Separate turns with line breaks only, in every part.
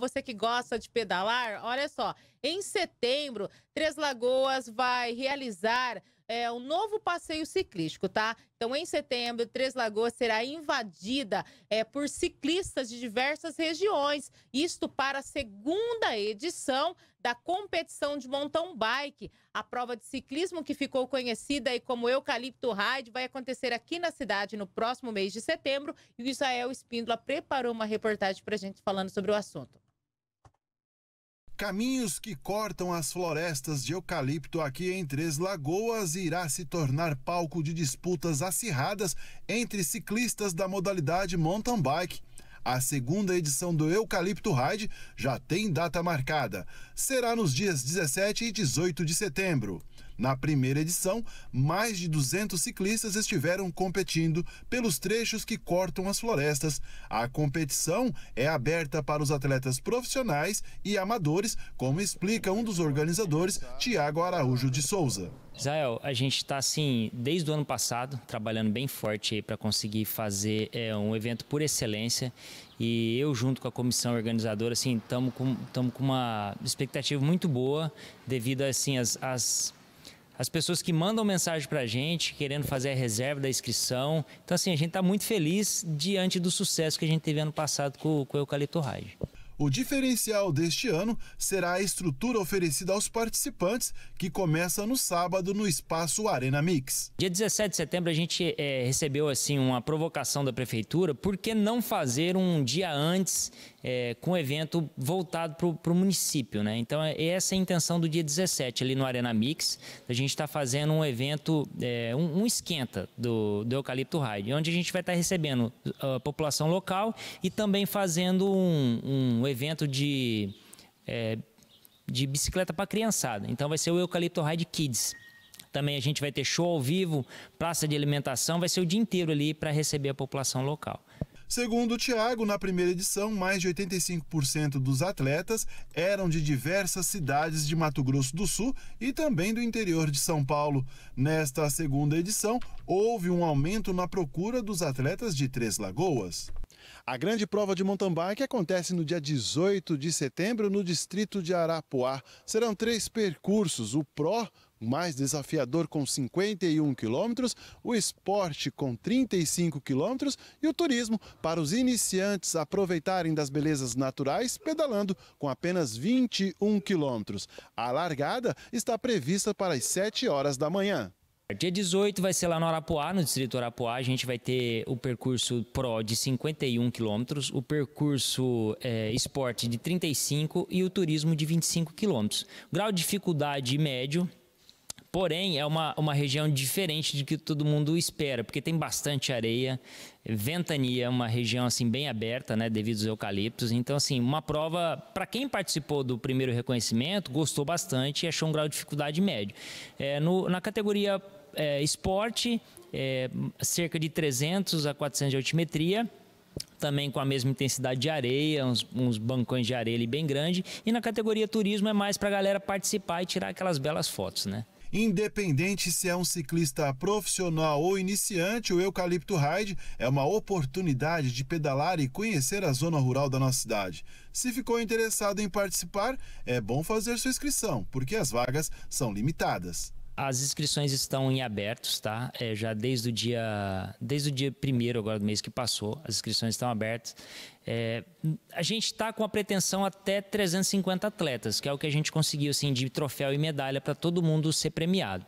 Você que gosta de pedalar, olha só, em setembro, Três Lagoas vai realizar é, um novo passeio ciclístico, tá? Então, em setembro, Três Lagoas será invadida é, por ciclistas de diversas regiões. Isto para a segunda edição da competição de mountain bike. A prova de ciclismo, que ficou conhecida aí como Eucalipto Ride, vai acontecer aqui na cidade no próximo mês de setembro. E o Israel Espíndola preparou uma reportagem para gente falando sobre o assunto.
Caminhos que cortam as florestas de eucalipto aqui em Três Lagoas irá se tornar palco de disputas acirradas entre ciclistas da modalidade mountain bike. A segunda edição do Eucalipto Ride já tem data marcada. Será nos dias 17 e 18 de setembro. Na primeira edição, mais de 200 ciclistas estiveram competindo pelos trechos que cortam as florestas. A competição é aberta para os atletas profissionais e amadores, como explica um dos organizadores, Tiago Araújo de Souza.
Israel, a gente está assim desde o ano passado trabalhando bem forte para conseguir fazer é, um evento por excelência e eu junto com a comissão organizadora assim estamos com, tamo com uma expectativa muito boa devido assim as as pessoas que mandam mensagem para a gente, querendo fazer a reserva da inscrição. Então, assim, a gente está muito feliz diante do sucesso que a gente teve ano passado com, com o Eucalipto Ride.
O diferencial deste ano será a estrutura oferecida aos participantes, que começa no sábado no espaço Arena Mix.
Dia 17 de setembro a gente é, recebeu assim uma provocação da prefeitura, por que não fazer um dia antes é, com o evento voltado para o município, né? Então é, essa é a intenção do dia 17 ali no Arena Mix, a gente está fazendo um evento, é, um, um, esquenta do, do Eucalipto Ride, onde a gente vai estar tá recebendo a ah, população local e também fazendo um, um evento de, é, de bicicleta para criançada. Então vai ser o Eucalipto Ride Kids. Também a gente vai ter show ao vivo, praça de alimentação, vai ser o dia inteiro ali para receber a população local.
Segundo o Tiago, na primeira edição, mais de 85% dos atletas eram de diversas cidades de Mato Grosso do Sul e também do interior de São Paulo. Nesta segunda edição, houve um aumento na procura dos atletas de Três Lagoas. A grande prova de mountain bike acontece no dia 18 de setembro no distrito de Arapuá. Serão três percursos: o Pro, mais desafiador com 51 quilômetros, o esporte com 35 quilômetros e o turismo para os iniciantes aproveitarem das belezas naturais pedalando com apenas 21 quilômetros. A largada está prevista para as 7 horas da manhã.
Dia 18 vai ser lá no Arapuá, no distrito Arapuá. A gente vai ter o percurso Pro de 51 quilômetros, o percurso é, Esporte de 35 e o Turismo de 25 quilômetros. Grau de dificuldade médio, Porém, é uma, uma região diferente do que todo mundo espera, porque tem bastante areia, ventania, uma região assim bem aberta, né, devido aos eucaliptos. Então, assim, uma prova para quem participou do primeiro reconhecimento, gostou bastante e achou um grau de dificuldade médio. É, no, na categoria é, esporte, é, cerca de 300 a 400 de altimetria também com a mesma intensidade de areia, uns, uns bancões de areia ali bem grande. E na categoria turismo é mais para a galera participar e tirar aquelas belas fotos, né?
Independente se é um ciclista profissional ou iniciante, o Eucalipto Ride é uma oportunidade de pedalar e conhecer a zona rural da nossa cidade. Se ficou interessado em participar, é bom fazer sua inscrição, porque as vagas são limitadas.
As inscrições estão em abertos, tá? É, já desde o dia desde o dia primeiro agora do mês que passou, as inscrições estão abertas. É, a gente está com a pretensão até 350 atletas, que é o que a gente conseguiu assim de troféu e medalha para todo mundo ser premiado.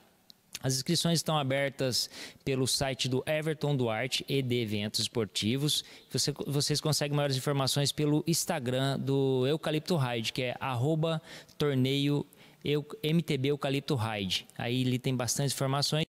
As inscrições estão abertas pelo site do Everton Duarte e de Eventos Esportivos. Você, vocês conseguem maiores informações pelo Instagram do Eucalipto Ride, que é arroba eu, MTB Eucalipto Ride. Aí ele tem bastante informações.